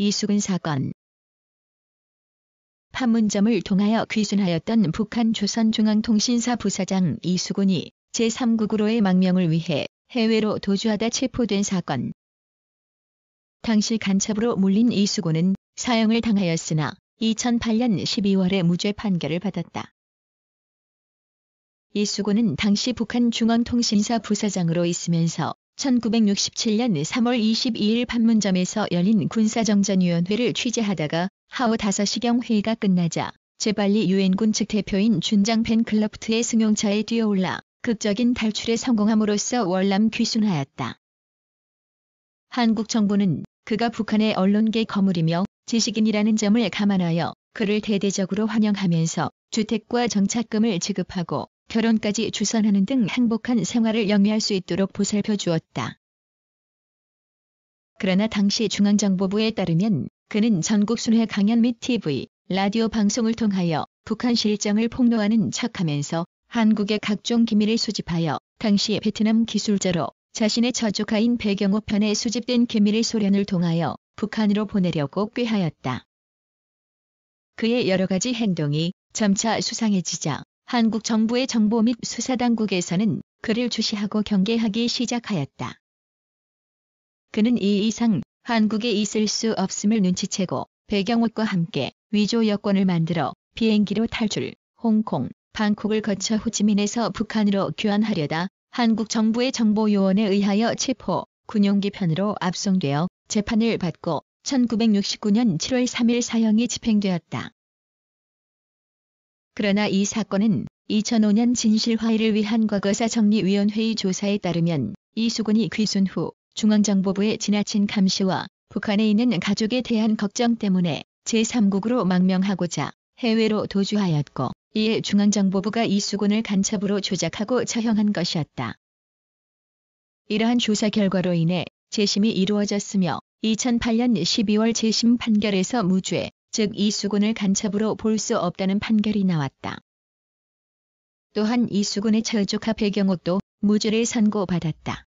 이수근 사건 판문점을 통하여 귀순하였던 북한 조선중앙통신사 부사장 이수근이 제3국으로의 망명을 위해 해외로 도주하다 체포된 사건. 당시 간첩으로 물린 이수근은 사형을 당하였으나 2008년 12월에 무죄 판결을 받았다. 이수근은 당시 북한 중앙통신사 부사장으로 있으면서 1967년 3월 22일 판문점에서 열린 군사정전위원회를 취재하다가 하오 5시경 회의가 끝나자 재발리 유엔군 측 대표인 준장 벤클럽트의 승용차에 뛰어올라 극적인 탈출에 성공함으로써 월남 귀순하였다. 한국 정부는 그가 북한의 언론계 거물이며 지식인이라는 점을 감안하여 그를 대대적으로 환영하면서 주택과 정착금을 지급하고 결혼까지 주선하는 등 행복한 생활을 영위할 수 있도록 보살펴 주었다. 그러나 당시 중앙정보부에 따르면 그는 전국순회 강연 및 TV, 라디오 방송을 통하여 북한 실정을 폭로하는 척하면서 한국의 각종 기밀을 수집하여 당시 베트남 기술자로 자신의 저조카인 배경옥 편에 수집된 기밀을 소련을 통하여 북한으로 보내려고 꾀하였다. 그의 여러 가지 행동이 점차 수상해지자 한국 정부의 정보 및 수사당국에서는 그를 주시하고 경계하기 시작하였다. 그는 이 이상 한국에 있을 수 없음을 눈치채고 배경옷과 함께 위조 여권을 만들어 비행기로 탈출, 홍콩, 방콕을 거쳐 호치민에서 북한으로 교환하려다 한국 정부의 정보요원에 의하여 체포, 군용기 편으로 압송되어 재판을 받고 1969년 7월 3일 사형이 집행되었다. 그러나 이 사건은 2005년 진실화해를 위한 과거사 정리위원회의 조사에 따르면 이수근이 귀순 후 중앙정보부의 지나친 감시와 북한에 있는 가족에 대한 걱정 때문에 제3국으로 망명하고자 해외로 도주하였고 이에 중앙정보부가 이수근을 간첩으로 조작하고 처형한 것이었다. 이러한 조사 결과로 인해 재심이 이루어졌으며 2008년 12월 재심 판결에서 무죄, 즉 이수근을 간첩으로 볼 수 없다는 판결이 나왔다. 또한 이수근의 철조카 배경옥도 무죄를 선고받았다.